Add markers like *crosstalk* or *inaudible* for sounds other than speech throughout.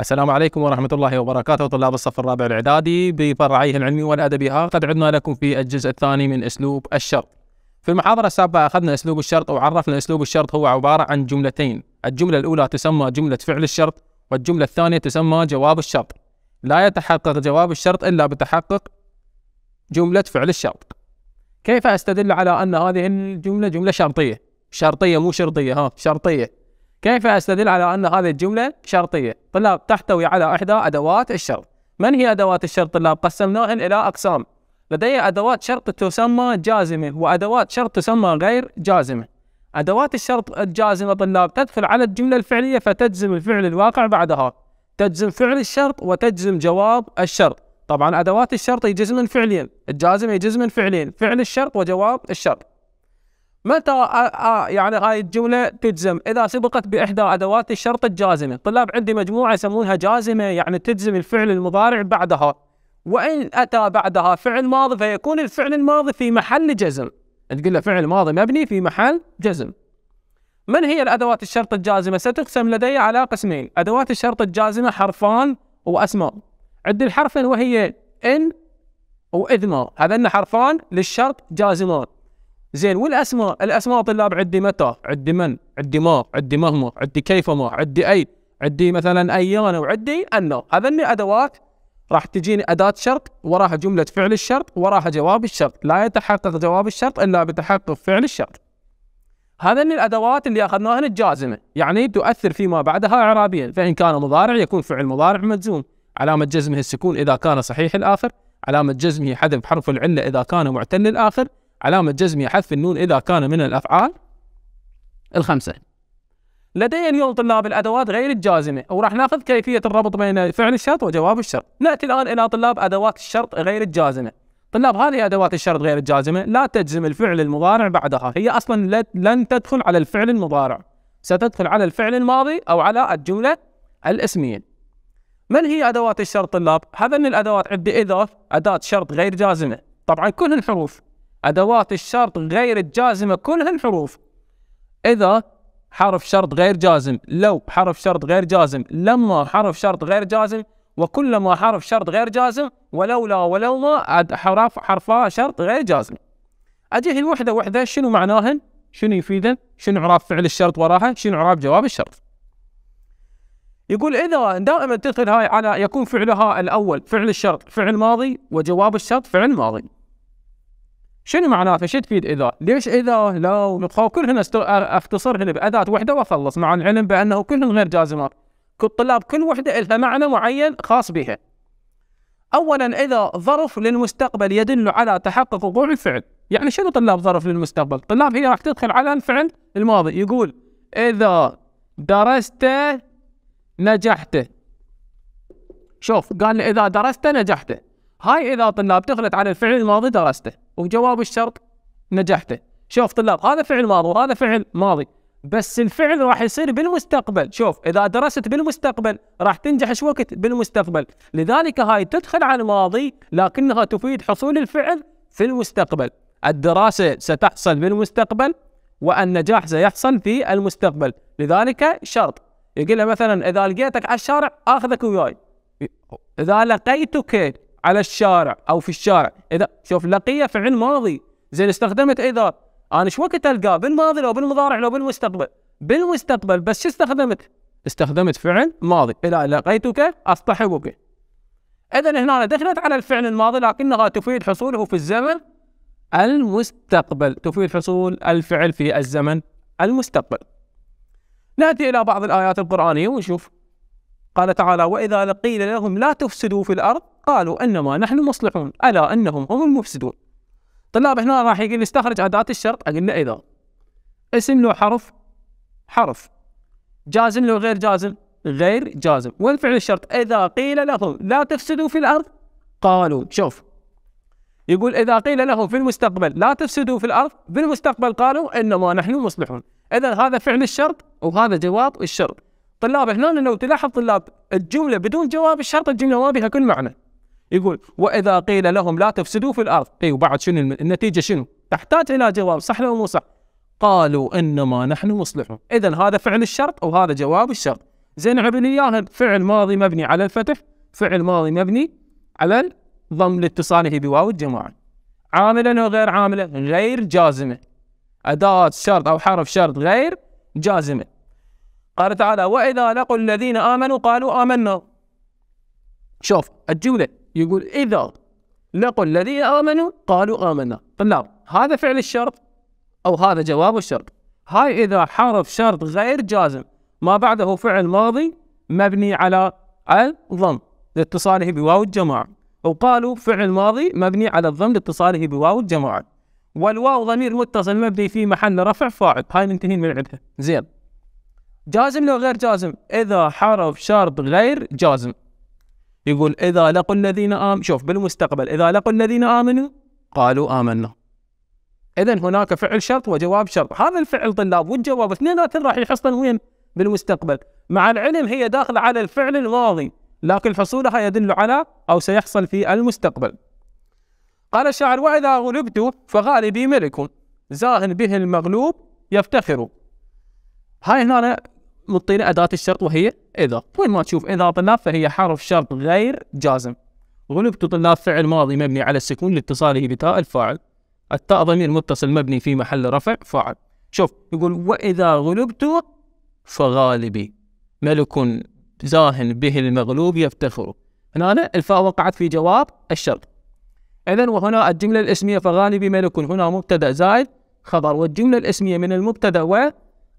السلام عليكم ورحمة الله وبركاته طلاب الصف الرابع الإعدادي بفرعيه العلمي والأدبي ها آه، قد عدنا لكم في الجزء الثاني من أسلوب الشرط في المحاضرة السابقة أخذنا أسلوب الشرط وعرفنا أسلوب الشرط هو عبارة عن جملتين الجملة الأولى تسمى جملة فعل الشرط والجملة الثانية تسمى جواب الشرط لا يتحقق جواب الشرط إلا بتحقق جملة فعل الشرط كيف أستدل على أن هذه الجملة جملة شرطية شرطية مو شرطية ها شرطية كيف أستدل على أن هذه الجملة شرطية؟ طلاب تحتوي على إحدى أدوات الشرط من هي أدوات الشرط طلاب؟ قسمناها إلى أقسام لدي أدوات شرط تسمى جازمة وأدوات شرط تسمى غير جازمة أدوات الشرط الجازمة طلاب تدخل على الجملة الفعلية فتجزم الفعل الواقع بعدها تجزم فعل الشرط وتجزم جواب الشرط طبعا أدوات الشرط يجزمن فعلين الجازم يجزمن فعلين فعل الشرط وجواب الشرط متى يعني هاي الجملة تجزم إذا سبقت بإحدى أدوات الشرط الجازمة طلاب عندي مجموعة يسمونها جازمة يعني تجزم الفعل المضارع بعدها وإن أتى بعدها فعل ماضي فيكون الفعل الماضي في محل جزم تقول له فعل ماضي مبني في محل جزم من هي الأدوات الشرط الجازمة ستقسم لدي على قسمين أدوات الشرط الجازمة حرفان وأسماء عندي الحرفين وهي إن وإذما، هذن حرفان للشرط جازمان زين والاسماء الاسماء طلاب عندي متى عندي من عندي ما عندي مهما عندي ما عندي اي عندي مثلا ايانا وعدي انا هذني ادوات راح تجيني اداه شرط وراها جمله فعل الشرط وراها جواب الشرط لا يتحقق جواب الشرط الا بتحقق فعل الشرط هذني الادوات اللي اخذناها الجازمه يعني تؤثر فيما بعدها اعرابيا فان كان مضارع يكون فعل مضارع مجزوم علامه جزمه السكون اذا كان صحيح الاخر علامه جزمه حذف حرف العله اذا كان معتل الاخر علامة جزمية حذف النون إذا كان من الأفعال الخمسة لدي اليوم طلاب الأدوات غير الجازمة وراح ناخذ كيفية الربط بين فعل الشرط وجواب الشرط نأتي الآن إلى طلاب أدوات الشرط غير الجازمة طلاب هذه أدوات الشرط غير الجازمة لا تجزم الفعل المضارع بعدها هي أصلا لن تدخل على الفعل المضارع ستدخل على الفعل الماضي أو على الجملة الاسمية من هي أدوات الشرط طلاب؟ هذا من الأدوات عندي إذا أداة شرط غير جازمة طبعا كل الحروف أدوات الشرط غير الجازمة كلها الحروف إذا حرف شرط غير جازم لو حرف شرط غير جازم لما حرف شرط غير جازم وكلما حرف شرط غير جازم ولولا ولوما حرف حرفا شرط غير جازم أجي الوحدة وحدة شنو معناهن شنو يفيدن شنو عراف فعل الشرط وراها شنو عراف جواب الشرط يقول إذا دائما تدخل هاي على يكون فعلها الأول فعل الشرط فعل ماضي وجواب الشرط فعل ماضي شنو معناته شو تفيد اذا؟ ليش اذا؟ لا ونبقى اختصر هنا باداه واحده واخلص مع العلم بانه كل غير جازمات. كل طلاب كل وحده لها معنى معين خاص بها. اولا اذا ظرف للمستقبل يدل على تحقق وقوع الفعل، يعني شنو طلاب ظرف للمستقبل؟ طلاب هي راح تدخل على الفعل الماضي يقول اذا درست نجحت. شوف قال اذا درست نجحت. هاي إذا طلاب دخلت على الفعل الماضي درسته وجواب الشرط نجحته شوف طلاب هذا فعل ماضي وهذا فعل ماضي بس الفعل راح يصير بالمستقبل شوف إذا درست بالمستقبل راح تنجح شو وقت بالمستقبل لذلك هاي تدخل على الماضي لكنها تفيد حصول الفعل في المستقبل الدراسة ستحصل بالمستقبل والنجاح سيحصل في المستقبل لذلك شرط يقول مثلا إذا لقيتك على الشارع آخذك وياي إذا لقيتك على الشارع او في الشارع اذا شوف لقيه فعل ماضي زين استخدمت اذا انا شو وقت القاه بالماضي لو بالمضارع لو بالمستقبل بالمستقبل بس شو استخدمت استخدمت فعل ماضي اذا لقيتك اصطحبك اذا هنا دخلت على الفعل الماضي لكنها تفيد حصوله في الزمن المستقبل تفيد حصول الفعل في الزمن المستقبل ناتي الى بعض الايات القرانيه ونشوف قال تعالى وإذا قيل لهم لا تفسدوا في الأرض قالوا إنما نحن مصلحون ألا أنهم هم المفسدون طلاب هنا راح يقول استخرج أداة الشرط أقول له إذا اسم له حرف حرف جازم له غير جازم غير جازم والفعل الشرط إذا قيل لهم لا تفسدوا في الأرض قالوا شوف يقول إذا قيل لهم في المستقبل لا تفسدوا في الأرض في المستقبل قالوا إنما نحن مصلحون إذا هذا فعل الشرط وهذا جواب الشرط طلاب هنا لو تلاحظ طلاب الجملة بدون جواب الشرط الجملة ما بها كل معنى يقول وإذا قيل لهم لا تفسدوا في الأرض أي وبعد شنو النتيجة شنو تحتاج إلى جواب صح لو مو صح قالوا إنما نحن مصلحون إذا هذا فعل الشرط أو هذا جواب الشرط زين عبد إياها فعل ماضي مبني على الفتح فعل ماضي مبني على الضم لاتصاله بواو الجماعة عاملا أو غير عاملا غير جازمة أداة شرط أو حرف شرط غير جازمة قال تعالى وإذا لقوا الذين آمنوا قالوا آمنا شوف الجملة يقول إذا لقوا الذين آمنوا قالوا آمنا طلاب هذا فعل الشرط أو هذا جواب الشرط هاي إذا حرف شرط غير جازم ما بعده فعل ماضي مبني على الضم لاتصاله بواو الجماعة وقالوا فعل ماضي مبني على الضم لاتصاله بواو الجماعة والواو ضمير متصل مبني في محل رفع فاعل هاي منتهين من عندها زين جازم لو غير جازم إذا حرف شرط غير جازم يقول إذا لقوا الذين آمنوا شوف بالمستقبل إذا لقوا الذين آمنوا قالوا آمنا إذا هناك فعل شرط وجواب شرط هذا الفعل طلاب والجواب اثنيناتهم راح يحصلن وين بالمستقبل مع العلم هي داخلة على الفعل الماضي لكن حصولها يدل على أو سيحصل في المستقبل قال الشاعر وإذا غلبت فغالبي ملك زاهن به المغلوب يفتخر هاي هنا مطينا أداة الشرط وهي إذا وين ما تشوف إذا طلاب فهي حرف شرط غير جازم غلبت طلاب فعل ماضي مبني على السكون لاتصاله بتاء الفاعل التاء ضمير متصل مبني في محل رفع فاعل شوف يقول وإذا غلبت فغالبي ملك زاهن به المغلوب يفتخر هنا الفاء وقعت في جواب الشرط إذا وهنا الجملة الاسمية فغالبي ملك هنا مبتدأ زائد خبر والجملة الاسمية من المبتدأ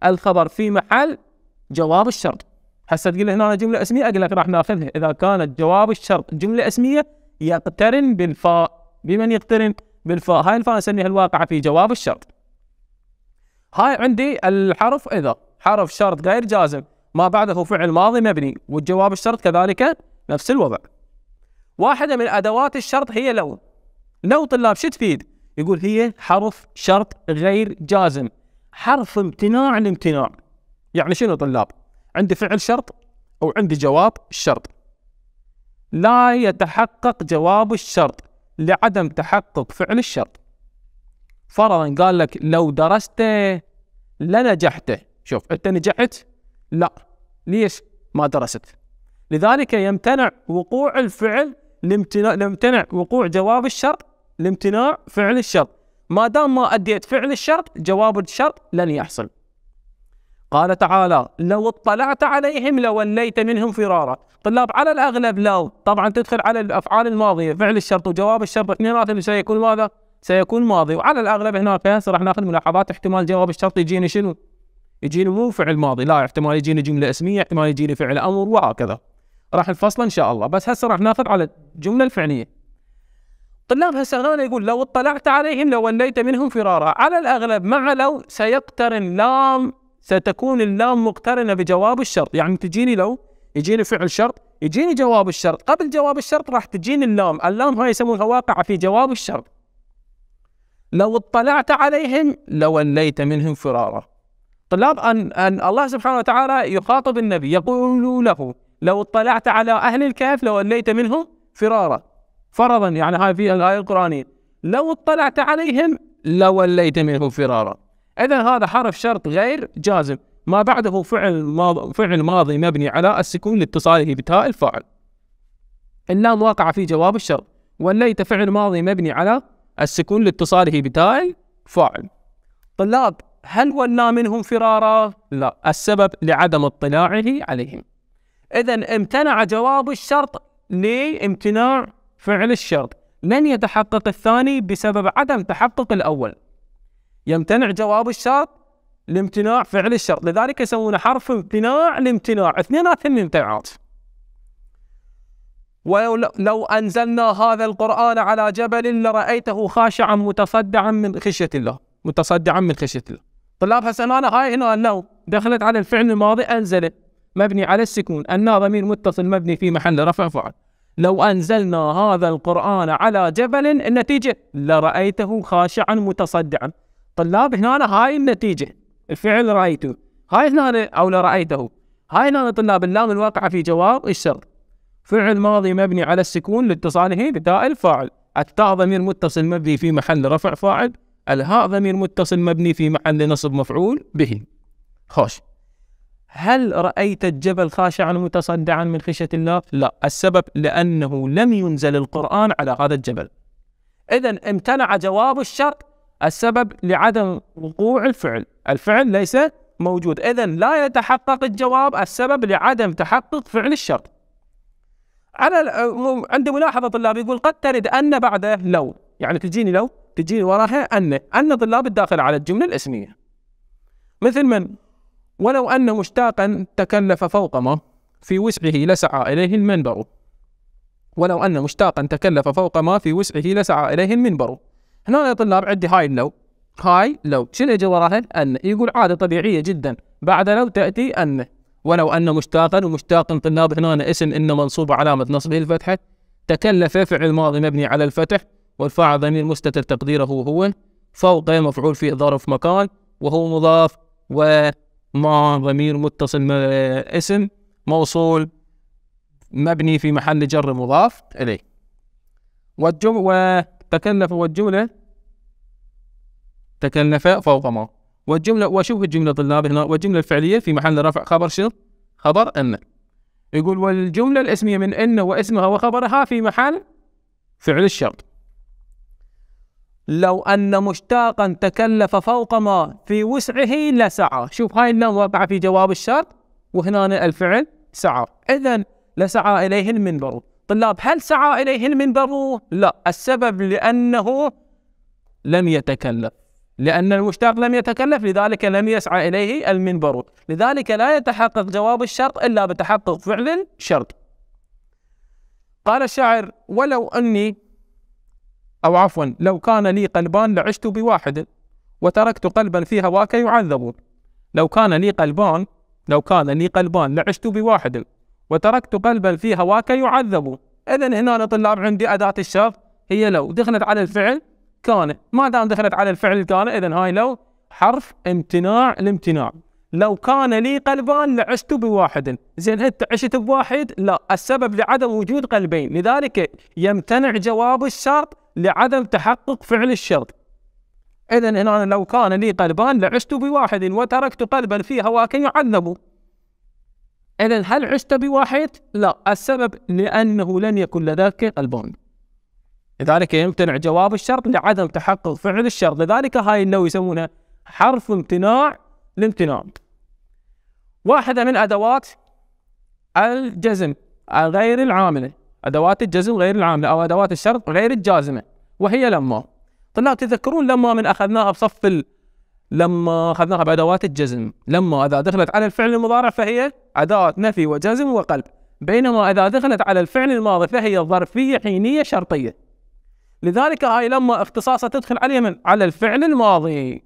والخبر في محل جواب الشرط هسه تقول هنا جمله اسميه اقول لك راح ناخذها اذا كانت جواب الشرط جمله اسميه يقترن بالفاء بمن يقترن بالفاء هاي الفاء نسميها الواقعه في جواب الشرط هاي عندي الحرف اذا حرف شرط غير جازم ما بعده فعل ماضي مبني والجواب الشرط كذلك نفس الوضع واحده من ادوات الشرط هي لو لو طلاب شو تفيد يقول هي حرف شرط غير جازم حرف امتناع الامتناع يعني شنو طلاب عندي فعل شرط أو عندي جواب الشرط لا يتحقق جواب الشرط لعدم تحقق فعل الشرط فرضا قال لك لو درست لنجحت، شوف أنت نجحت لا ليش ما درست لذلك يمتنع وقوع الفعل لامتناع وقوع جواب الشرط لامتناع فعل الشرط ما دام ما أديت فعل الشرط جواب الشرط لن يحصل قال تعالى لو اطلعت عليهم لوليت منهم فرارا طلاب على الأغلب لو طبعا تدخل على الأفعال الماضية فعل الشرط وجواب الشرط اثنيناتهم سيكون ماذا؟ سيكون ماضي وعلى الأغلب هناك هسه راح ناخذ ملاحظات احتمال جواب الشرط يجيني شنو؟ يجيني مو فعل ماضي لا احتمال يجيني جملة اسمية احتمال يجيني فعل أمر وهكذا راح نفصل إن شاء الله بس هسه راح ناخذ على الجملة الفعلية طلاب هسه هنا يقول لو اطلعت عليهم لوليت منهم فرارا على الأغلب مع لو سيقترن لام ستكون اللام مقترنه بجواب الشرط يعني تجيني لو يجيني فعل شرط يجيني جواب الشرط قبل جواب الشرط راح تجيني اللام اللام هاي يسمونها واقعه في جواب الشرط لو اطلعت عليهم لوليت منهم فرارا طلاب أن, أن الله سبحانه وتعالى يخاطب النبي يقول له لو اطلعت على أهل الكهف لوليت منهم فرارا فرضا يعني هاي في الآية القرآنية لو اطلعت عليهم لوليت منهم فرارا إذا هذا حرف شرط غير جازم ما بعده فعل ماض... فعل ماضي مبني على السكون لاتصاله بتاء الفاعل. اللام واقعة في جواب الشرط وليت فعل ماضي مبني على السكون لاتصاله بتاء الفاعل. طلاب هل ولى منهم فرارا؟ لا السبب لعدم اطلاعه عليهم. إذا امتنع جواب الشرط لامتناع فعل الشرط لن يتحقق الثاني بسبب عدم تحقق الأول يمتنع جواب الشرط لامتناع فعل الشرط لذلك يسمونه حرف امتناع لامتناع اثنيناتهم امتناعات ولو أنزلنا هذا القرآن على جبل لرأيته خاشعا متصدعا من خشية الله متصدعا من خشية الله طلاب هسه أنا هاي هنا أنه دخلت على الفعل الماضي أنزل مبني على السكون أن ضمير متصل مبني في محل رفع فعل لو أنزلنا هذا القرآن على جبل النتيجة لرأيته خاشعا متصدعا طلاب هنا هاي النتيجه الفعل رايته هاي هنا او لا رايته هاي هنا طلاب اللام الواقعه في جواب الشرط فعل ماضي مبني على السكون لاتصاله بتاء الفاعل التاء ضمير متصل مبني في محل رفع فاعل الهاء ضمير متصل مبني في محل نصب مفعول به خوش هل رأيت الجبل خاشعا متصدعا من خشية الله؟ لا، السبب لأنه لم ينزل القرآن على هذا الجبل. إذا امتنع جواب الشرط السبب لعدم وقوع الفعل الفعل ليس موجود إذا لا يتحقق الجواب السبب لعدم تحقق فعل الشرط على عندي ملاحظة طلاب يقول قد ترد أن بعده لو يعني تجيني لو تجيني وراها أن أن طلاب الداخل على الجملة الاسمية مثل من ولو أن مشتاقا تكلف فوق ما في وسعه لسعى إليه المنبر ولو أن مشتاقا تكلف فوق ما في وسعه لسعى إليه المنبر هنا يا طلاب عندي هاي لو هاي لو شنو يجي وراها أن يقول عادة طبيعية جدا بعد لو تأتي أن ولو أن مشتاقا ومشتاق طلاب هنا اسم إن منصوب علامة نصبه الفتحة تكلف فعل ماضي مبني على الفتح والفاعل ضمير مستتر تقديره هو فوق مفعول في ظرف مكان وهو مضاف وما ضمير متصل اسم موصول مبني في محل جر مضاف إليه والجم تكلف والجملة تكلف فوق ما والجملة وشوف الجملة طلاب هنا والجملة الفعلية في محل رفع خبر شر خبر أن يقول والجملة الاسمية من أن واسمها وخبرها في محل فعل الشرط لو أن مشتاقا تكلف فوق ما في وسعه لسعى شوف هاي اللام واقعة في جواب الشرط وهنا الفعل سعى إذا لسعى إليه المنبر الطلاب هل سعى إليه المنبر؟ لا السبب لأنه لم يتكلف لأن المشتاق لم يتكلف لذلك لم يسعى إليه المنبر لذلك لا يتحقق جواب الشرط إلا بتحقق فعل الشرط قال الشاعر ولو أني أو عفوا لو كان لي قلبان لعشت بواحد وتركت قلبا في هواك يعذب لو كان لي قلبان لو كان لي قلبان لعشت بواحد وتركت قلبا في هواك يعذب اذا هنا طلاب عندي اداه الشرط هي لو دخلت على الفعل كان ما دام دخلت على الفعل كان اذا هاي لو حرف امتناع الامتناع لو كان لي قلبان لعشت بواحد زين انت عشت بواحد لا السبب لعدم وجود قلبين لذلك يمتنع جواب الشرط لعدم تحقق فعل الشرط اذا هنا لو كان لي قلبان لعشت بواحد وتركت قلبا في هواك يعذب إذا هل عشت بواحد؟ لا، السبب لأنه لن يكن لديك البوند. لذلك يمتنع جواب الشرط لعدم تحقق فعل الشرط، لذلك هاي النوع يسمونه حرف امتناع الامتناع. واحدة من أدوات الجزم غير العاملة، أدوات الجزم غير العاملة أو أدوات الشرط غير الجازمة وهي لما. طلاب تذكرون لما من أخذناها بصف لما اخذناها بادوات الجزم لما اذا دخلت على الفعل المضارع فهي ادوات نفي وجزم وقلب بينما اذا دخلت على الفعل الماضي فهي ظرفيه حينيه شرطيه لذلك هاي لما اختصاصها تدخل عليه من على الفعل الماضي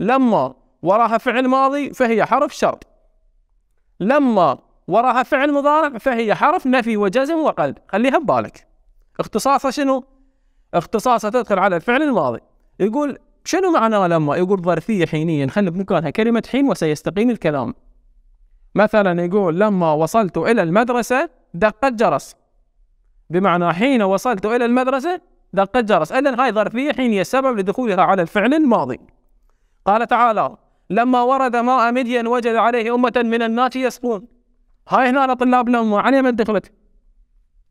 لما وراها فعل ماضي فهي حرف شرط لما وراها فعل مضارع فهي حرف نفي وجزم وقلب خليها ببالك اختصاصها شنو اختصاصها تدخل على الفعل الماضي يقول شنو معنى لما يقول ظرفية حينية نخلي بمكانها كلمة حين وسيستقيم الكلام مثلا يقول لما وصلت إلى المدرسة دق الجرس بمعنى حين وصلت إلى المدرسة دق الجرس إذا هاي ظرفية حينية سبب لدخولها على الفعل الماضي قال تعالى لما ورد ماء مدين وجد عليه أمة من الناس يسقون هاي هنا طلاب لما علي من دخلت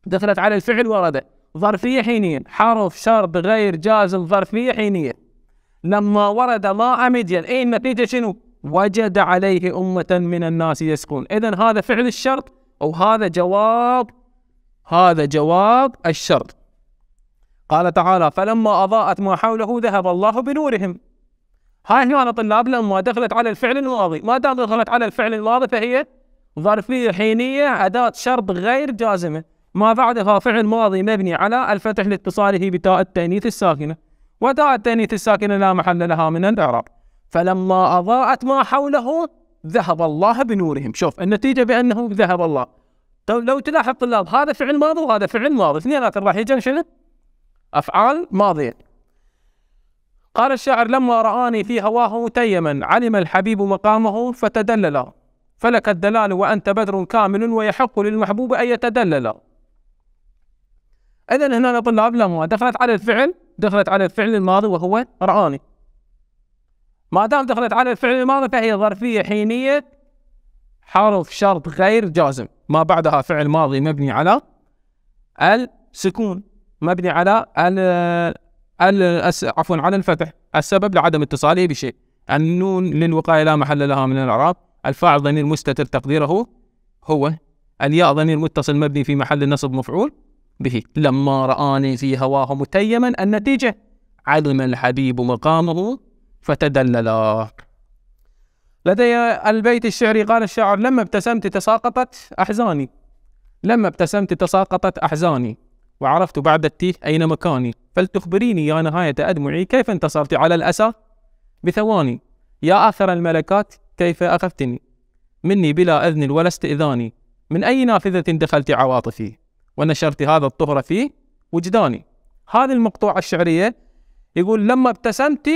دخلت على الفعل ورد ظرفية حينية حرف شرط غير جاز ظرفية حينية لما ورد ماء مدين اي النتيجه شنو؟ وجد عليه امه من الناس يسقون، اذا هذا فعل الشرط أو هذا جواب هذا جواب الشرط. قال تعالى: فلما اضاءت ما حوله ذهب الله بنورهم. هاي هنا طلاب لما دخلت على الفعل الماضي، ما دام دخلت على الفعل الماضي فهي ظرفيه حينيه اداه شرط غير جازمه، ما بعدها فعل ماضي مبني على الفتح لاتصاله بتاء التانيث الساكنه. وداء التأنيث الساكنة لا محل لها من الإعراب فلما أضاءت ما حوله ذهب الله بنورهم شوف النتيجة بأنه ذهب الله طيب لو تلاحظ طلاب هذا فعل ماضي وهذا فعل ماضي اثنيناتهم راح يجن شنو؟ أفعال ماضية قال الشاعر لما رآني في هواه متيما علم الحبيب مقامه فتدلل فلك الدلال وأنت بدر كامل ويحق للمحبوب أن يتدلل إذا هنا طلاب لما دخلت على الفعل دخلت على الفعل الماضي وهو رآني ما دام دخلت على الفعل الماضي فهي ظرفية حينية حرف شرط غير جازم ما بعدها فعل ماضي مبني على السكون مبني على ال ال عفوا على الفتح السبب لعدم اتصاله بشيء النون للوقاية لا محل لها من الإعراب الفاعل ضمير مستتر تقديره هو الياء ضمير متصل مبني في محل نصب مفعول به لما رآني في هواه متيما النتيجة علم الحبيب مقامه فتدللا لدي البيت الشعري قال الشاعر لما ابتسمت تساقطت أحزاني لما ابتسمت تساقطت أحزاني وعرفت بعد التيه أين مكاني فلتخبريني يا نهاية أدمعي كيف انتصرت على الأسى بثواني يا آخر الملكات كيف أخذتني مني بلا أذن ولا استئذان من أي نافذة دخلت عواطفي ونشرت هذا الطهر في وجداني هذه المقطوعة الشعرية يقول لما ابتسمت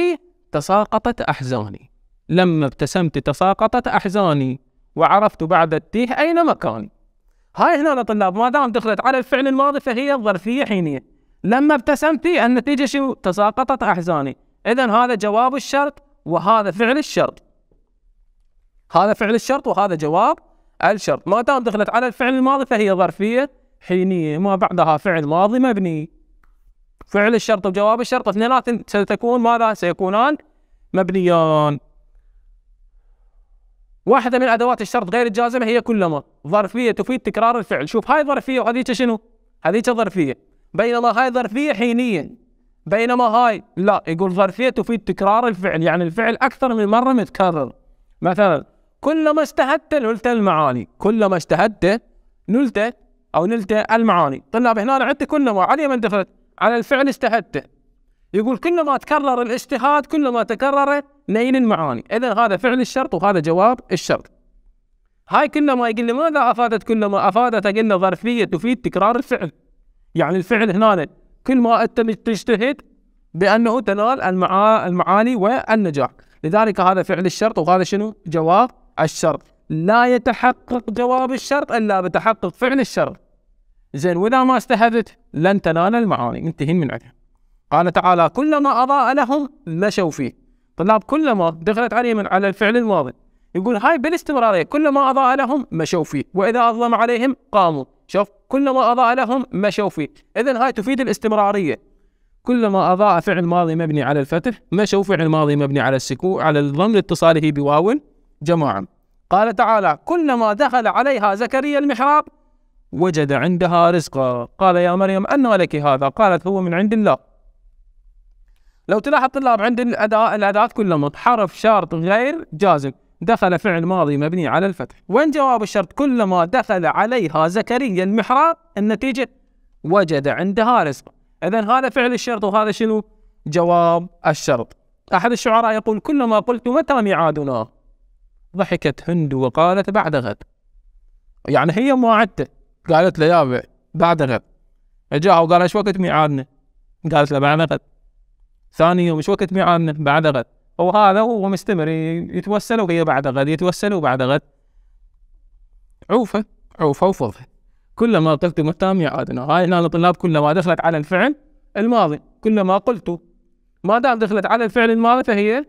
تساقطت أحزاني لما ابتسمت تساقطت أحزاني وعرفت بعد التيه أين مكاني هاي هنا طلاب ما دام دخلت على الفعل الماضي فهي ظرفية حينية لما ابتسمت النتيجة شو تساقطت أحزاني إذا هذا جواب الشرط وهذا فعل الشرط هذا فعل الشرط وهذا جواب الشرط ما دام دخلت على الفعل الماضي فهي ظرفية حينية ما بعدها فعل ماضي مبني فعل الشرط وجواب الشرط اثنينات ستكون ماذا سيكونان مبنيان واحدة من أدوات الشرط غير الجازمة هي كلما ظرفية تفيد تكرار الفعل شوف هاي ظرفية وهذيك شنو هذيك ظرفية بينما هاي ظرفية حينية بينما هاي لا يقول ظرفية تفيد تكرار الفعل يعني الفعل أكثر من مرة متكرر مثلا كلما اجتهدت نلت المعاني كلما اجتهدت نلت أو نلت المعاني طلاب هنا عدت كل ما علي من دخلت على الفعل استهدت يقول كلما تكرر الاجتهاد كلما تكرر نيل المعاني إذا هذا فعل الشرط وهذا جواب الشرط هاي كلما يقول لماذا أفادت كلما أفادت قلنا ظرفية تفيد تكرار الفعل يعني الفعل هنا كل ما أنت تجتهد بأنه تنال المعاني والنجاح لذلك هذا فعل الشرط وهذا شنو جواب الشرط لا يتحقق جواب الشرط إلا بتحقق فعل الشرط زين وإذا ما استحثت لن تنال المعاني منتهين من عندها قال تعالى كلما أضاء لهم مشوا فيه طلاب كلما دخلت عليهم على الفعل الماضي يقول هاي بالاستمرارية كلما أضاء لهم مشوا فيه وإذا أظلم عليهم قاموا شوف كلما أضاء لهم مشوا فيه إذا هاي تفيد الاستمرارية كلما أضاء فعل ماضي مبني على الفتح مشوا فعل ماضي مبني على السكون على الضم لاتصاله بواو جماعة قال تعالى كلما دخل عليها زكريا المحراب وجد عندها رزقا قال يا مريم أن لك هذا قالت هو من عند الله لو تلاحظ طلاب عند الأداة كلهم حرف شرط غير جازم دخل فعل ماضي مبني على الفتح وين جواب الشرط كلما دخل عليها زكريا المحراب النتيجة وجد عندها رزقا إذا هذا فعل الشرط وهذا شنو جواب الشرط أحد الشعراء يقول كلما قلت متى ميعادنا ضحكت هند وقالت بعد غد يعني هي موعدته قالت له يا بعد غد اجا وقال ايش وقت ميعادنا؟ قالت له بعد غد ثاني يوم ايش وقت ميعادنا؟ بعد غد وهذا هو مستمر يتوسل وهي بعد غد يتوسل وبعد غد عوفه عوفه وفضه كلما قلت متام ميعادنا هاي هنا الطلاب كلما دخلت على الفعل الماضي كلما قلت ما دام دخلت على الفعل الماضي فهي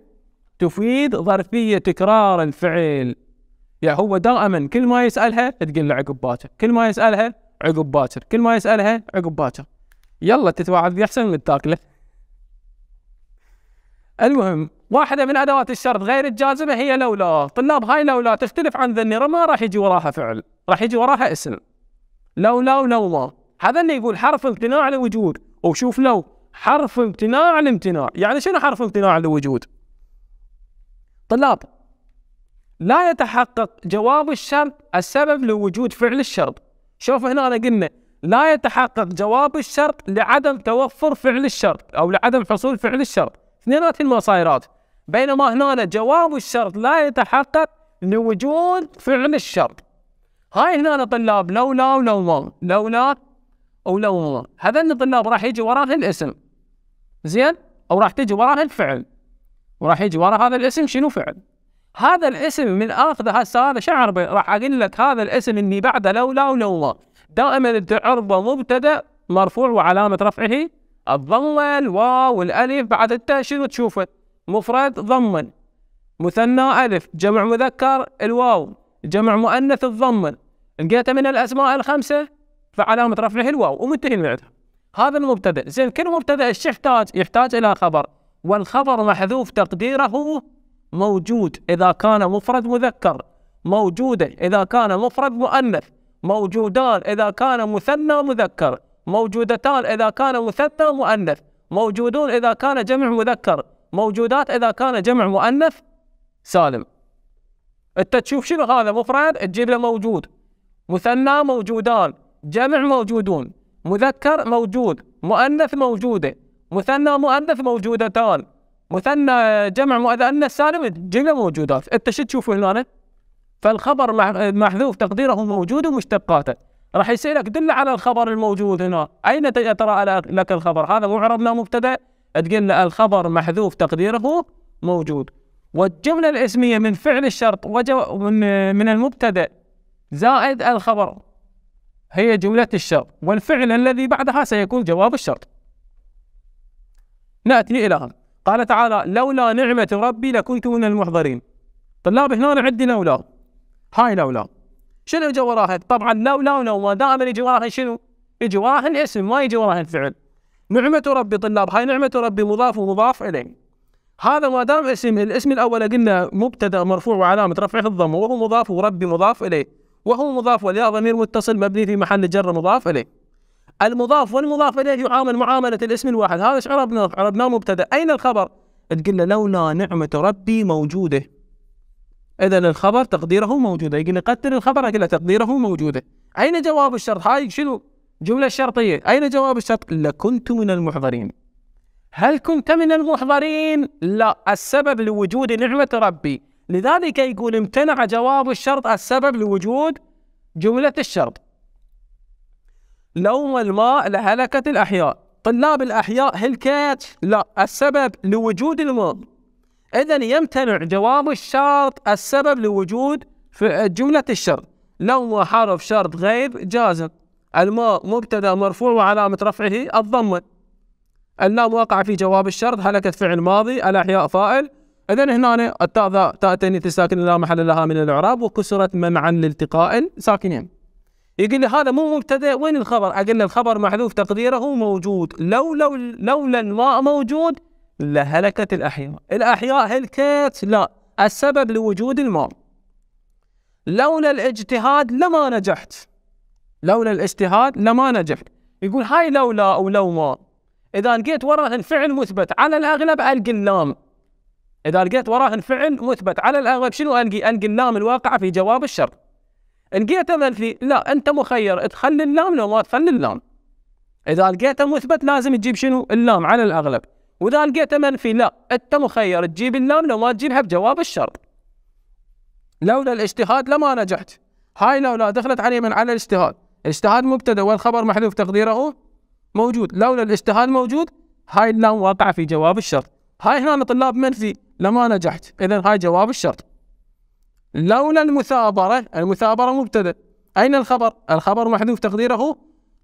تفيد ظرفية تكرار الفعل يعني هو دائما كل ما يسألها تقول له عقب باكر كل ما يسألها عقب باكر كل ما يسألها عقب باكر يلا تتوعد أحسن من تاكله المهم واحدة من أدوات الشرط غير الجازمة هي لولا طلاب هاي لولا تختلف عن ذا النيرة ما راح يجي وراها فعل راح يجي وراها اسم لولا ولولا هذا اللي يقول حرف امتناع للوجود وشوف لو حرف امتناع الامتناع يعني شنو حرف امتناع للوجود طلاب لا يتحقق جواب الشرط السبب لوجود فعل الشرط شوف هنا أنا قلنا لا يتحقق جواب الشرط لعدم توفر فعل الشرط أو لعدم حصول فعل الشرط اثنيناتهم ما صايرات بينما هنا جواب الشرط لا يتحقق لوجود فعل الشرط هاي هنا طلاب لو لا لولا لو لا او لولا هذا الطلاب راح يجي وراه الاسم زين او راح تجي وراه الفعل وراح يجي وراء هذا الاسم شنو فعل هذا الاسم من اخذه هسه هذا شعر راح اقول لك هذا الاسم اني بعده لولا ولولا دائما تعرضه مبتدا مرفوع وعلامه رفعه الضمه الواو والالف بعد التاء شنو تشوفه؟ مفرد ضمن مثنى الف جمع مذكر الواو جمع مؤنث الضمن لقيته من الاسماء الخمسه فعلامه رفعه الواو ومنتهي من هذا المبتدا زين كل مبتدا ايش يحتاج؟ يحتاج الى خبر والخبر محذوف تقديره موجود إذا كان مفرد مذكر موجودة إذا كان مفرد مؤنث موجودان إذا كان مثنى مذكر موجودتان إذا كان مثنى مؤنث موجودون إذا كان جمع مذكر موجودات إذا كان جمع مؤنث سالم أنت تشوف شنو هذا مفرد تجيب له موجود مثنى موجودان جمع موجودون مذكر موجود مؤنث موجودة مثنى مؤنث موجودتان مثنى جمع مؤذى سالم جمله موجودات انت شو تشوف هنا فالخبر محذوف تقديره موجود ومشتقاته راح يسالك دل على الخبر الموجود هنا اين ترى لك الخبر هذا معرب لا مبتدا تقول له الخبر محذوف تقديره موجود والجمله الاسميه من فعل الشرط وجو من من المبتدا زائد الخبر هي جمله الشرط والفعل الذي بعدها سيكون جواب الشرط ناتي الى هنا قال تعالى لولا نعمة ربي لكنت من المحضرين طلاب هنا عندي لولا هاي لولا شنو يجي وراها؟ طبعا لولا ونوما دائما يجي وراها شنو؟ يجي وراها الاسم ما يجي وراها الفعل نعمة ربي طلاب هاي نعمة ربي مضاف ومضاف إليه هذا ما دام اسم الاسم الاول قلنا مبتدا مرفوع وعلامه رفعه الضمه وهو مضاف وربي مضاف اليه وهو مضاف والياء ضمير متصل مبني في محل جر مضاف اليه المضاف والمضاف اليه يعامل معامله الاسم الواحد هذا ايش عرفناه؟ عرفناه مبتدا اين الخبر؟ تقول له لولا نعمه ربي موجوده اذا الخبر تقديره موجوده يقول قدر الخبر اقول له تقديره موجوده اين جواب الشرط؟ هاي شنو؟ جمله شرطيه اين جواب الشرط؟ لكنت من المحضرين هل كنت من المحضرين؟ لا السبب لوجود نعمه ربي لذلك يقول امتنع جواب الشرط السبب لوجود جمله الشرط لوم الماء لهلكة الأحياء طلاب الأحياء هلكت لا السبب لوجود الماء إذا يمتنع جواب الشرط السبب لوجود في جملة الشرط لو حرف شرط غيب جازم الماء مبتدا مرفوع وعلامة رفعه الضمة اللام واقع في جواب الشرط هلكت فعل ماضي الأحياء فاعل إذا هنا التاء تأتني ساكن لا محل لها من الإعراب وكسرت منعا لالتقاء ساكنين. يقول لي هذا مو مبتدئ وين الخبر؟ اقول له الخبر محذوف تقديره هو موجود لو لو لولا الماء موجود لهلكت الاحياء، الاحياء هلكت لا السبب لوجود الماء. لولا الاجتهاد لما نجحت. لولا الاجتهاد لما نجحت. يقول هاي لولا او لو ما اذا لقيت وراه الفعل مثبت على الاغلب القي اللام. اذا لقيت وراه الفعل مثبت على الاغلب شنو القي؟ القي اللام الواقعه في جواب الشرط. لقيته منفي لا أنت مخير تخلي اللام لو ما تخلي اللام إذا لقيته مثبت لازم تجيب شنو اللام على الأغلب وإذا لقيته منفي لا أنت مخير تجيب اللام لو ما تجيبها بجواب الشرط لولا الاجتهاد لما نجحت هاي لولا دخلت علي من على الاجتهاد الاجتهاد مبتدا والخبر محذوف تقديره موجود لولا الاجتهاد موجود هاي اللام واقعه في جواب الشرط هاي هنا طلاب منفي لما نجحت اذا هاي جواب الشرط لولا المثابرة المثابرة مبتدأ أين الخبر؟ الخبر محذوف تقديره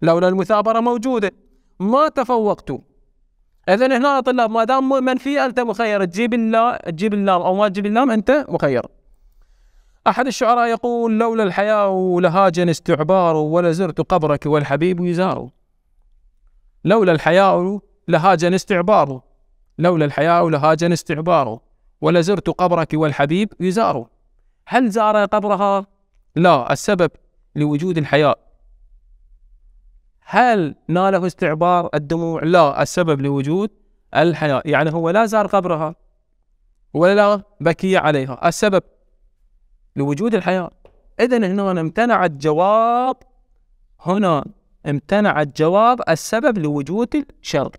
لولا المثابرة موجودة ما تفوقت إذا هنا يا طلاب ما دام منفية أنت مخير تجيب اللا تجيب اللام أو ما تجيب اللام أنت مخير أحد الشعراء يقول لولا الحياة لهاجن استعبار ولزرت قبرك والحبيب يزار لولا الحياء لهاجن استعبار لولا الحياء لهاجن استعبار ولزرت قبرك والحبيب يزار هل زار قبرها؟ لا السبب لوجود الحياة هل ناله استعبار الدموع؟ لا السبب لوجود الحياة يعني هو لا زار قبرها ولا بكي عليها السبب لوجود الحياة إذا هنا امتنع الجواب هنا امتنع الجواب السبب لوجود الشر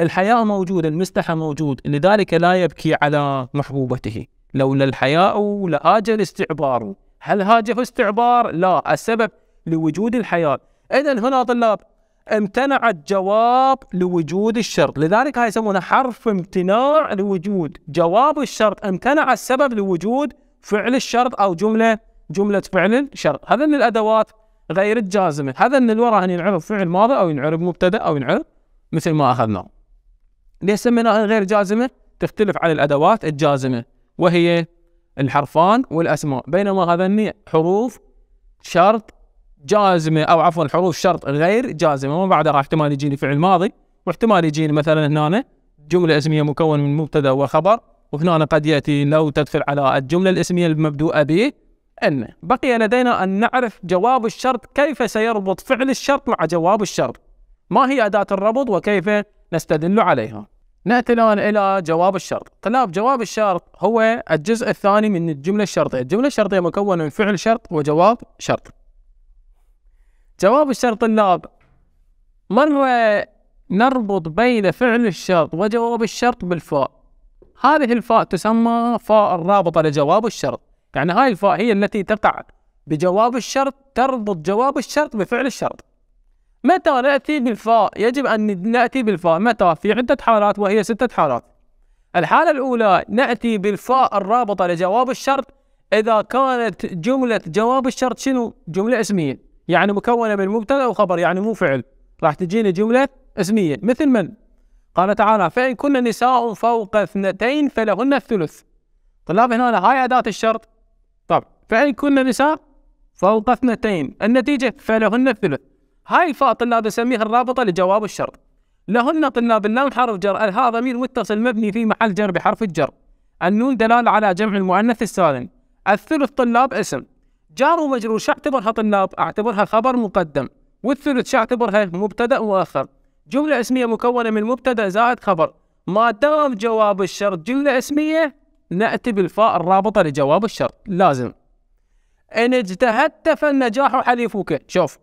الحياة موجودة المستحى موجود لذلك لا يبكي على محبوبته لولا الحياء لآجى الاستعبار هل هاجه استعبار؟ لا السبب لوجود الحياء إذا هنا طلاب امتنع الجواب لوجود الشرط لذلك هاي يسمونه حرف امتناع لوجود جواب الشرط امتنع السبب لوجود فعل الشرط أو جملة جملة فعل الشرط هذا من الأدوات غير الجازمة هذا من الورا أن ينعرف فعل ماضي أو ينعرف مبتدأ أو ينعرف مثل ما أخذناه ليش سميناها غير جازمة؟ تختلف عن الأدوات الجازمة وهي الحرفان والأسماء بينما هذني حروف شرط جازمة أو عفوا حروف شرط غير جازمة ومن بعدها راح احتمال يجيني فعل ماضي واحتمال يجيني مثلا هنا جملة اسمية مكون من مبتدأ وخبر وهنا قد يأتي لو تدخل على الجملة الاسمية المبدوءة به أن بقي لدينا أن نعرف جواب الشرط كيف سيربط فعل الشرط مع جواب الشرط ما هي أداة الربط وكيف نستدل عليها نأتي الآن إلى جواب الشرط طلاب جواب الشرط هو الجزء الثاني من الجملة الشرطية الجملة الشرطية مكونة من فعل شرط وجواب شرط جواب الشرط طلاب من هو نربط بين فعل الشرط وجواب الشرط بالفاء هذه الفاء تسمى فاء الرابطة لجواب الشرط يعني هاي الفاء هي التي تقع بجواب الشرط تربط جواب الشرط بفعل الشرط متى نأتي بالفاء؟ يجب أن نأتي بالفاء متى؟ في عدة حالات وهي ستة حالات الحالة الأولى نأتي بالفاء الرابطة لجواب الشرط إذا كانت جملة جواب الشرط شنو؟ جملة اسمية يعني مكونة من مبتدأ وخبر يعني مو فعل راح تجيني جملة اسمية مثل من؟ قال تعالى فإن كن نساء فوق اثنتين فلهن الثلث طلاب هنا هاي أداة الشرط طب فإن كن نساء فوق اثنتين النتيجة فلهن الثلث هاي الفاء طلاب نسميها الرابطة لجواب الشرط لهن طلاب اللام حرف جر الها ضمير متصل مبني في محل جر بحرف الجر النون دلالة على جمع المؤنث السالم الثلث طلاب اسم جار ومجرور شو اعتبرها طلاب اعتبرها خبر مقدم والثلث شو اعتبرها مبتدأ مؤخر جملة اسمية مكونة من مبتدأ زائد خبر ما دام جواب الشرط جملة اسمية نأتي بالفاء الرابطة لجواب الشرط لازم إن اجتهدت فالنجاح حليفك شوف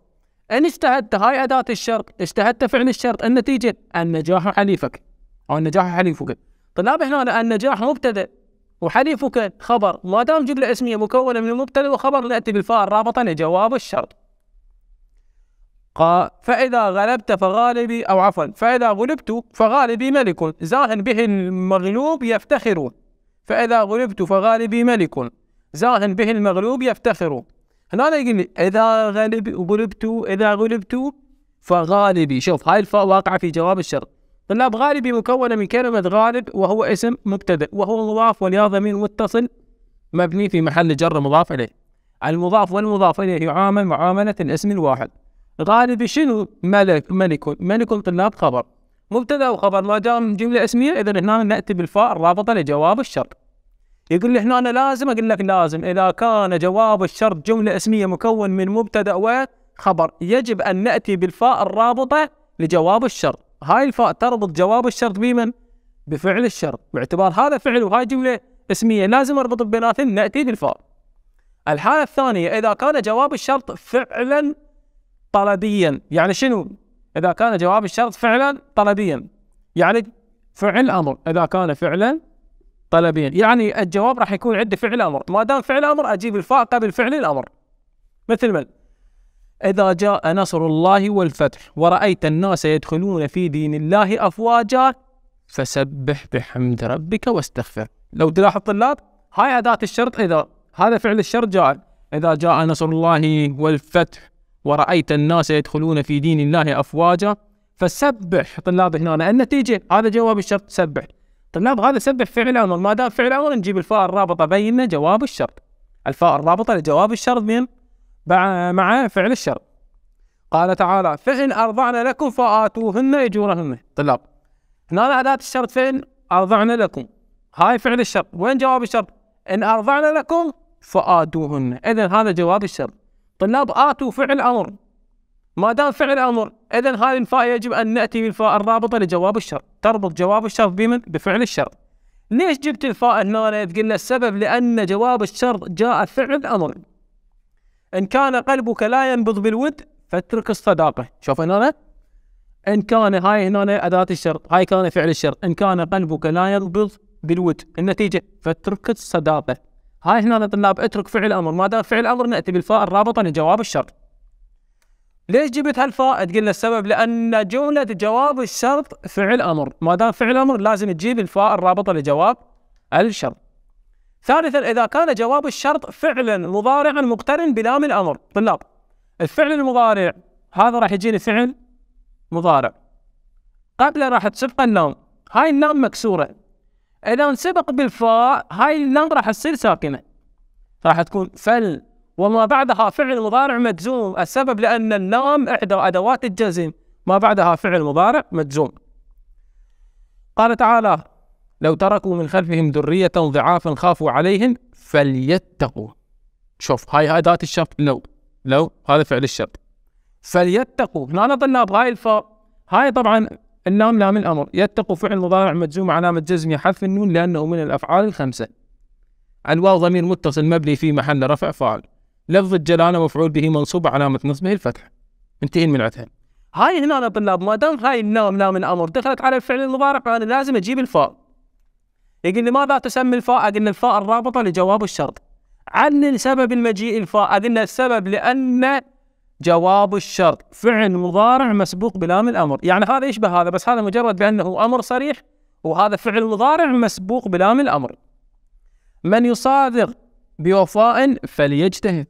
ان اجتهدت هاي اداه الشرط اجتهدت فعل الشرط النتيجه النجاح حليفك او النجاح حليفك طلاب هنا النجاح مبتدا وحليفك خبر ما دام جمله اسميه مكونه من المبتدا وخبر ناتي بالفاء الرابطه لجواب الشرط قا فإذا غلبت فغالبي أو عفوا فإذا غلبت فغالبي ملك زاهن به المغلوب يفتخر فإذا غلبت فغالبي ملك زاهن به المغلوب يفتخر هنا أنا يقول لي إذا غلب غلبت إذا غلبت فغالبي شوف هاي الفاء واقعة في جواب الشرط طلاب غالبي مكونة من كلمة غالب وهو اسم مبتدأ وهو مضاف والياء ضمير متصل مبني في محل جر مضاف إليه المضاف والمضاف إليه يعامل معاملة الاسم الواحد غالبي شنو ملك ملك ملك طلاب خبر مبتدأ وخبر ما دام جملة اسمية إذا هنا نأتي بالفاء الرابطة لجواب الشرط يقول لي هنا أنا لازم أقول لك لازم إذا كان جواب الشرط جملة اسمية مكون من مبتدأ وخبر يجب أن نأتي بالفاء الرابطة لجواب الشرط هاي الفاء تربط جواب الشرط بمن؟ بفعل الشرط باعتبار هذا فعل وهاي جملة اسمية لازم أربط بيناتهم نأتي بالفاء الحالة الثانية إذا كان جواب الشرط فعلا طلبيا يعني شنو؟ إذا كان جواب الشرط فعلا طلبيا يعني فعل أمر إذا كان فعلا طلبيا يعني الجواب راح يكون عندي فعل امر ما دام فعل امر اجيب الفاء قبل فعل الامر مثل من اذا جاء نصر الله والفتح ورايت الناس يدخلون في دين الله افواجا فسبح بحمد ربك واستغفر لو تلاحظ طلاب هاي اداه الشرط اذا هذا فعل الشرط جاء اذا جاء نصر الله والفتح ورايت الناس يدخلون في دين الله افواجا فسبح طلاب هنا النتيجه هذا جواب الشرط سبح طب نعم، هذا سبب فعل امر ما دام فعل امر نجيب الفاء الرابطه بين جواب الشرط الفاء الرابطه لجواب الشرط من مع فعل الشرط قال تعالى فإن أرضعن لكم فآتوهن أجورهن طلاب هنا أداة الشرط فإن أرضعن لكم هاي فعل الشرط وين جواب الشرط إن أرضعن لكم فآتوهن إذا هذا جواب الشرط طلاب آتوا فعل أمر ما دام فعل امر اذا هذه الفاء يجب ان ناتي بالفاء الرابطه لجواب الشر تربط جواب الشر بمن بفعل الشر ليش جبت الفاء هنا تقول السبب لان جواب الشر جاء فعل امر ان كان قلبك لا ينبض بالود فاترك الصداقه شوف هنا ان كان هاي هنا اداه الشر هاي كان فعل الشر ان كان قلبك لا ينبض بالود النتيجه فاترك الصداقه هاي هنا طلاب اترك فعل امر ما دام فعل امر ناتي بالفاء الرابطه لجواب الشر ليش جبت هالفائد؟ قلنا السبب لان جمله جواب الشرط فعل امر، ما دام فعل امر لازم تجيب الفاء الرابطه لجواب الشرط. ثالثا اذا كان جواب الشرط فعلا مضارعا مقترن بلام الامر، طلاب الفعل المضارع هذا راح يجيني فعل مضارع. قبله راح تسبق النوم، هاي النوم مكسوره. اذا انسبق بالفاء هاي النوم راح تصير ساكنه. راح تكون فل وما بعدها فعل مضارع مجزوم السبب لأن اللام إحدى أدوات الجزم ما بعدها فعل مضارع مجزوم قال تعالى لو تركوا من خلفهم ذرية ضعافا خافوا عليهم فليتقوا شوف هاي أداة الشرط لو لو هذا فعل الشرط فليتقوا هنا طلاب هاي الفاء هاي طبعا اللام لام الأمر يتقوا فعل مضارع مجزوم علامة جزم حذف النون لأنه من الأفعال الخمسة الواو ضمير متصل مبني في محل رفع فاعل لفظ الجلاله مفعول به منصوب علامه نصبه الفتح منتهين من عتها هاي هنا أنا طلاب ما دام هاي اللام لام الامر دخلت على الفعل المضارع فانا لازم اجيب الفاء يقول لي ماذا تسمي الفاء؟ اقول الفاء الرابطه لجواب الشرط عن سبب المجيء الفاء اقول السبب لان جواب الشرط فعل مضارع مسبوق بلام الامر يعني هذا يشبه هذا بس هذا مجرد بانه امر صريح وهذا فعل مضارع مسبوق بلام الامر من يصادق بوفاء فليجتهد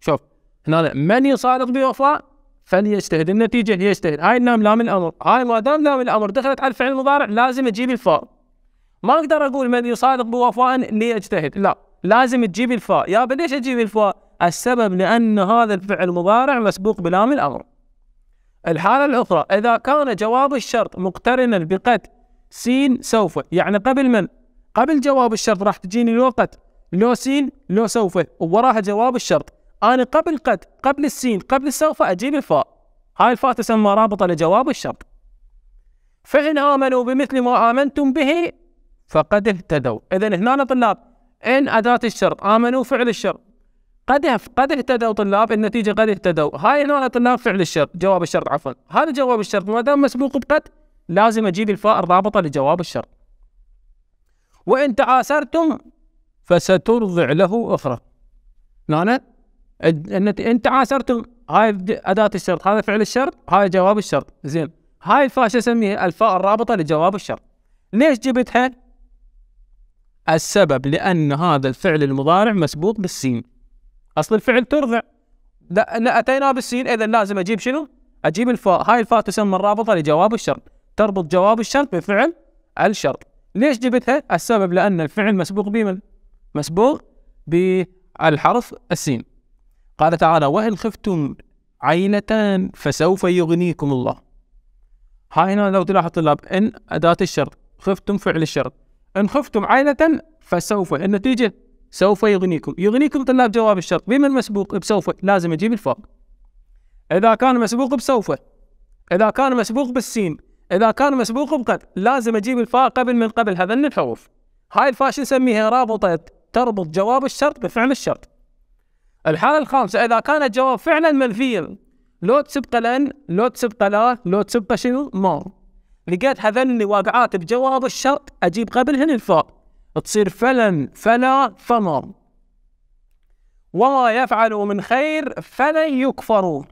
شوف هنا من يصادق بوفاء فليجتهد النتيجه يجتهد هاي النام لام الامر هاي ما دام لام الامر دخلت على الفعل المضارع لازم اجيب الفاء ما اقدر اقول من يصادق بوفاء ليجتهد لا لازم تجيب الفاء يا ليش اجيب الفاء السبب لان هذا الفعل المضارع مسبوق بلام الامر الحاله الاخرى اذا كان جواب الشرط مقترنا بقد سين سوف يعني قبل من قبل جواب الشرط راح تجيني لو قد لو سين لو سوف ووراها جواب الشرط انا قبل قد قبل السين قبل السوف اجيب الفاء هاي الفاء تسمى رابطه لجواب الشرط فان امنوا بمثل ما امنتم به فقد اهتدوا اذا هنا طلاب ان اداه الشرط امنوا فعل الشرط قد قد اهتدوا طلاب النتيجه قد اهتدوا هاي هنا طلاب فعل الشرط جواب الشرط عفوا هذا جواب الشرط ما دام مسبوق بقد لازم اجيب الفاء الرابطه لجواب الشرط وان تعاسرتم فسترضع له اخرى هنا انت عاشرت هاي اداه الشرط هذا فعل الشرط هاي جواب الشرط زين هاي الفاء شو اسميها الفاء الرابطه لجواب الشرط ليش جبتها السبب لان هذا الفعل المضارع مسبوق بالسين اصل الفعل ترضع لا اتينا بالسين اذا لازم اجيب شنو اجيب الفاء هاي الفاء تسمى الرابطه لجواب الشرط تربط جواب الشرط بفعل الشرط ليش جبتها السبب لان الفعل مسبوق بمن مسبوق بالحرف السين قال تعالى وإن خفتم عينتان فسوف يغنيكم الله هاي هنا لو تلاحظ طلاب إن أداة الشرط خفتم فعل الشرط إن خفتم عينه فسوف النتيجة سوف يغنيكم يغنيكم طلاب جواب الشرط بما المسبوق بسوف لازم أجيب الفاء إذا كان مسبوق بسوف إذا كان مسبوق بالسين إذا كان مسبوق بقد لازم أجيب الفاء قبل من قبل هذن الحروف هاي الفاء شو نسميها رابطة تربط جواب الشرط بفعل الشرط الحالة الخامسة إذا كان الجواب فعلا منفيا لو تسبق لأن لو تسبق لا لو تسبق شنو ما لقيت هذني واقعات بجواب الشرط أجيب قبلهن الفاء تصير فلن فلا فمر وما يفعلوا من خير فلن يكفروا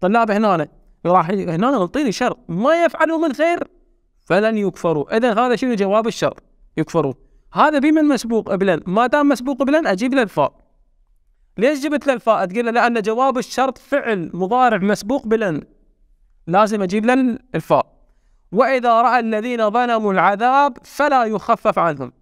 طلاب هنا راح هنا نعطيني شرط ما يفعلوا من خير فلن يكفروا اذا هذا شنو جواب الشر يكفروا هذا بمن مسبوق بلن ما دام مسبوق بلن اجيب له الفاء ليش جبت له تقول قلنا لان جواب الشرط فعل مضارع مسبوق بلن لازم اجيب لن الفاء واذا راى الذين ظلموا العذاب فلا يخفف عنهم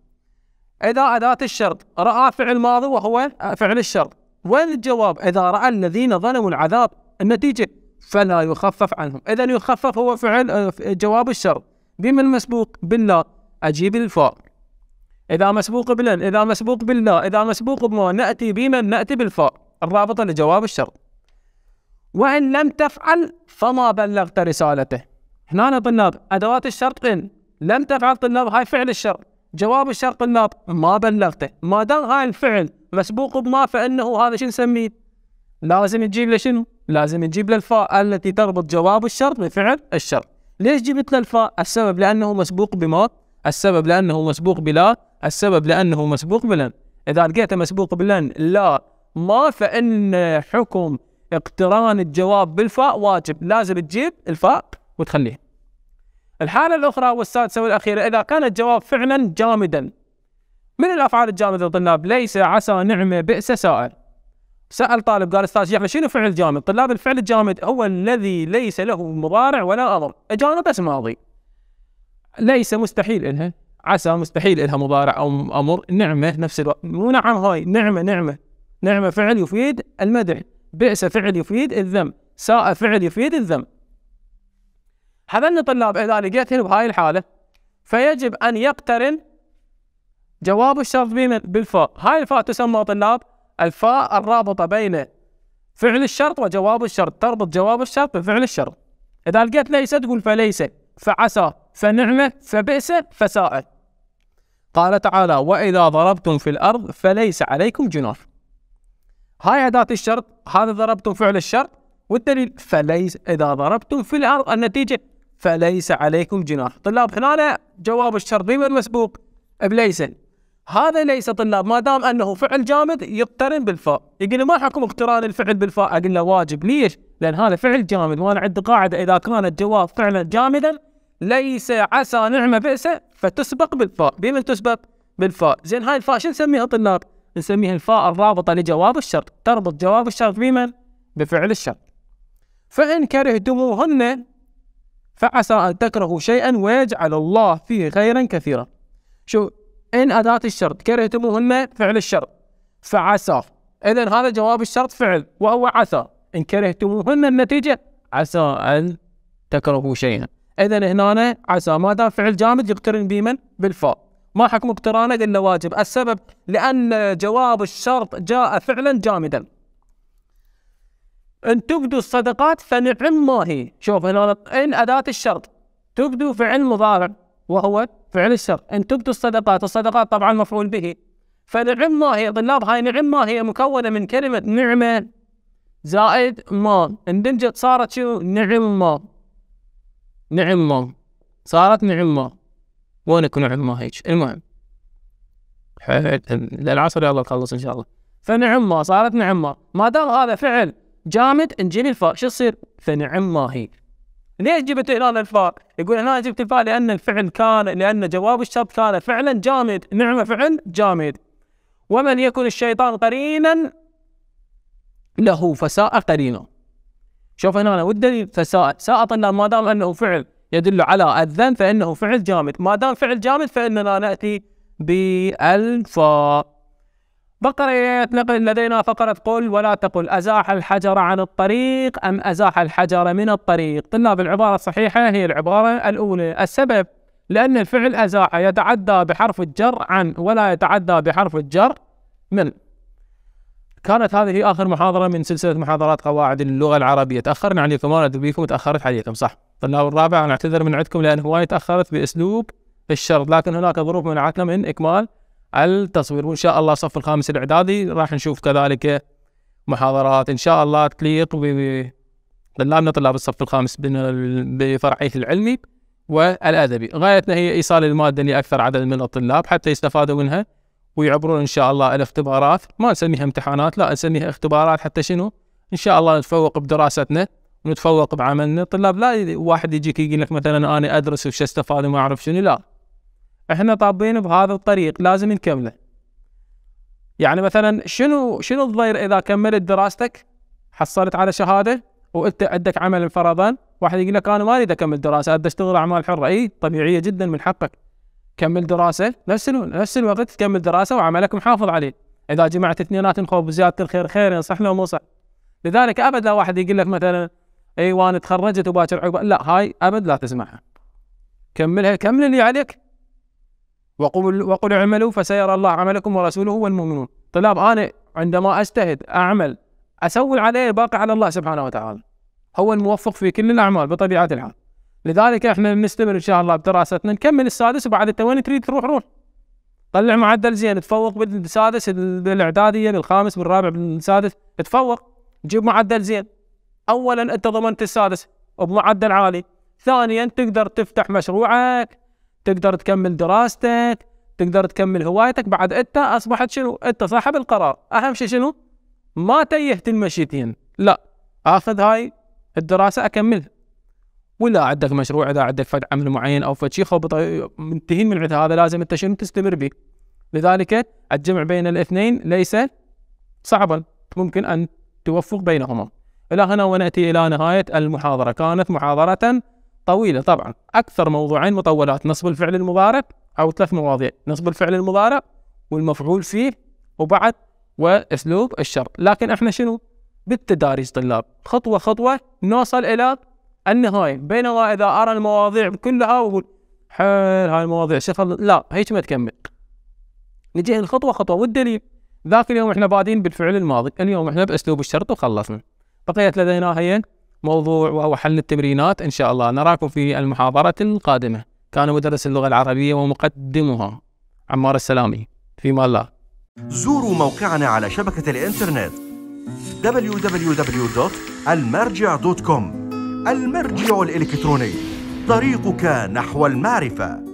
اذا اداه الشرط راى فعل ماضي وهو فعل الشرط وين الجواب؟ اذا راى الذين ظلموا العذاب النتيجه فلا يخفف عنهم اذا يخفف هو فعل آه، جواب الشرط بما المسبوق بالله اجيب الفاء إذا مسبوق بلن إذا مسبوق باللا إذا مسبوق بما نأتي بمن نأتي بالفاء الرابطة لجواب الشرط وإن لم تفعل فما بلغت رسالته هنا طلاب أدوات الشرط إن لم تفعل طلاب هاي فعل الشرط جواب الشرط طلاب ما بلغته ما دام هاي الفعل مسبوق بما فإنه هذا شو نسميه لازم تجيب له شنو لازم تجيب له الفاء التي تربط جواب الشرط بفعل الشرط ليش جبت له الفاء السبب لأنه مسبوق بما السبب لأنه مسبوق بلا السبب لأنه مسبوق بلن إذا لقيته مسبوق بلن لا ما فإن حكم اقتران الجواب بالفاء واجب لازم تجيب الفاء وتخليه الحالة الأخرى والسادسة والأخيرة إذا كان الجواب فعلا جامدا من الأفعال الجامدة للطلاب ليس عسى نعمة بئس سائل سأل طالب قال أستاذ يحيى شنو فعل جامد؟ طلاب الفعل الجامد هو الذي ليس له مضارع ولا أمر، اجانب اسم ماضي. ليس مستحيل إلها عسى مستحيل إلها مضارع أو أمر نعمة نفس الوقت مو نعم هاي نعمة نعمة نعمة فعل يفيد المدح بئس فعل يفيد الذم ساء فعل يفيد الذم هذا الطلاب إذا لقيتهم بهاي الحالة فيجب أن يقترن جواب الشرط بالفاء هاي الفاء تسمى طلاب الفاء الرابطة بين فعل الشرط وجواب الشرط تربط جواب الشرط بفعل الشرط إذا لقيت ليس تقول فليس فعسى فنعمة فبئس فساء قال تعالى وإذا ضربتم في الأرض فليس عليكم جناح هاي أداة الشرط هذا ضربتم فعل الشرط والدليل فليس إذا ضربتم في الأرض النتيجة فليس عليكم جناح طلاب هنا جواب الشرط غير المسبوق بليس هذا ليس طلاب ما دام انه فعل جامد يقترن بالفاء يقول ما حكم اقتران الفعل بالفاء اقول له واجب ليش لان هذا فعل جامد وانا عندي قاعده اذا كان الجواب فعلا جامدا ليس عسى نعمه بئس فتسبق بالفاء بمن تسبق بالفاء زين هاي الفاء شو نسميها طلاب نسميها الفاء الرابطه لجواب الشرط تربط جواب الشرط بمن بفعل الشرط فان كرهتموهن فعسى ان تكرهوا شيئا ويجعل الله فيه خيرا كثيرا شو إن أداة الشرط كرهتموهن فعل الشرط فعسى إذا هذا جواب الشرط فعل وهو عسى إن كرهتموهن النتيجة عسى أن تكرهوا شيئا إذا هنا عسى ما دام فعل جامد يقترن بمن بالفاء ما حكم اقترانه إلا واجب السبب لأن جواب الشرط جاء فعلا جامدا إن تبدو الصدقات فنعم ما هي شوف هنا إن أداة الشرط تبدو فعل مضارع وهو فعل الشر ان تبدوا الصدقات الصدقات طبعا مفعول به فنعم ما هي طلاب هاي نعم ما هي مكونه من كلمه نعمه زائد ما اندمجت صارت شو نعم ما نعم ما صارت نعم ما وينك نعم ما هيك المهم *laughs* للعصر يلا نخلص ان شاء الله فنعم ما صارت نعم ما ما دام هذا فعل جامد انجلي الفاء شو يصير فنعم ما هي ليش جبت هنا الفاء؟ يقول هنا جبت الفاء لان الفعل كان لان جواب الشرط كان فعلا جامد، نعم فعل جامد. ومن يكن الشيطان قرينا له فساء قرينه. شوف هنا والدليل فساء، ساء ما دام انه فعل يدل على الذنب فانه فعل جامد، ما دام فعل جامد فاننا ناتي بالفاء. بقرة يتنقل لدينا فقرة قل ولا تقل أزاح الحجر عن الطريق أم أزاح الحجر من الطريق طلاب العبارة الصحيحة هي العبارة الأولى السبب لأن الفعل أزاح يتعدى بحرف الجر عن ولا يتعدى بحرف الجر من كانت هذه آخر محاضرة من سلسلة محاضرات قواعد اللغة العربية تأخرنا عليكم أنا بيكم تأخرت عليكم صح طلاب الرابع أنا أعتذر من عندكم لأن هواي تأخرت بأسلوب الشرط لكن هناك ظروف منعتنا من إكمال التصوير وان شاء الله الصف الخامس الاعدادي راح نشوف كذلك محاضرات ان شاء الله تليق ب طلابنا طلاب الصف الخامس بفرعيه العلمي والادبي غايتنا هي ايصال الماده لاكثر عدد من الطلاب حتى يستفادوا منها ويعبرون ان شاء الله الاختبارات ما نسميها امتحانات لا نسميها اختبارات حتى شنو ان شاء الله نتفوق بدراستنا ونتفوق بعملنا الطلاب لا واحد يجيك يقول لك مثلا انا ادرس وش استفاد وما اعرف شنو لا احنا طابين بهذا الطريق لازم نكمله يعني مثلا شنو شنو الضير اذا كملت دراستك حصلت على شهاده وانت عندك عمل فرضا واحد يقول لك انا ما اريد اكمل دراسه اريد اشتغل اعمال حره اي طبيعيه جدا من حقك كمل دراسه نفس نفس الوقت تكمل دراسه وعملك محافظ عليه اذا جمعت اثنيناتهم خوف وزياده الخير خير صح لو مو صح لذلك ابد لا واحد يقول لك مثلا اي وانا تخرجت وباكر عقب لا هاي ابد لا تسمعها كملها كمل اللي عليك وقل وقل اعملوا فسيرى الله عملكم ورسوله والمؤمنون طلاب انا عندما اجتهد اعمل اسوي عليه باقي على الله سبحانه وتعالى هو الموفق في كل الاعمال بطبيعه الحال لذلك احنا بنستمر ان شاء الله بدراستنا نكمل السادس وبعد انت وين تريد تروح روح طلع معدل زين تفوق بالسادس بالاعداديه بالخامس بالرابع بالسادس تفوق جيب معدل زين اولا انت ضمنت السادس وبمعدل عالي ثانيا تقدر تفتح مشروعك تقدر تكمل دراستك تقدر تكمل هوايتك بعد انت اصبحت شنو انت صاحب القرار اهم شيء شنو ما تيهت المشيتين لا اخذ هاي الدراسه اكملها ولا عندك مشروع اذا عندك فد عمل معين او فد شيء منتهين من عند هذا لازم انت شنو تستمر به لذلك الجمع بين الاثنين ليس صعبا ممكن ان توفق بينهما الى هنا وناتي الى نهايه المحاضره كانت محاضره طويلة طبعا أكثر موضوعين مطولات نصب الفعل المضارع أو ثلاث مواضيع نصب الفعل المضارع والمفعول فيه وبعد وأسلوب الشرط لكن إحنا شنو بالتداريج طلاب خطوة خطوة نوصل إلى النهاية بينما إذا أرى المواضيع كلها وأقول حيل هاي المواضيع شغل لا هيك ما تكمل نجي الخطوة خطوة والدليل ذاك اليوم احنا بادين بالفعل الماضي اليوم احنا بأسلوب الشرط وخلصنا بقيت لدينا هي موضوع او حل التمرينات إن شاء الله نراكم في المحاضرة القادمة كان مدرس اللغة العربية ومقدمها عمار السلامي فيما الله زوروا موقعنا على شبكة الإنترنت www.almarja.com المرجع الإلكتروني طريقك نحو المعرفة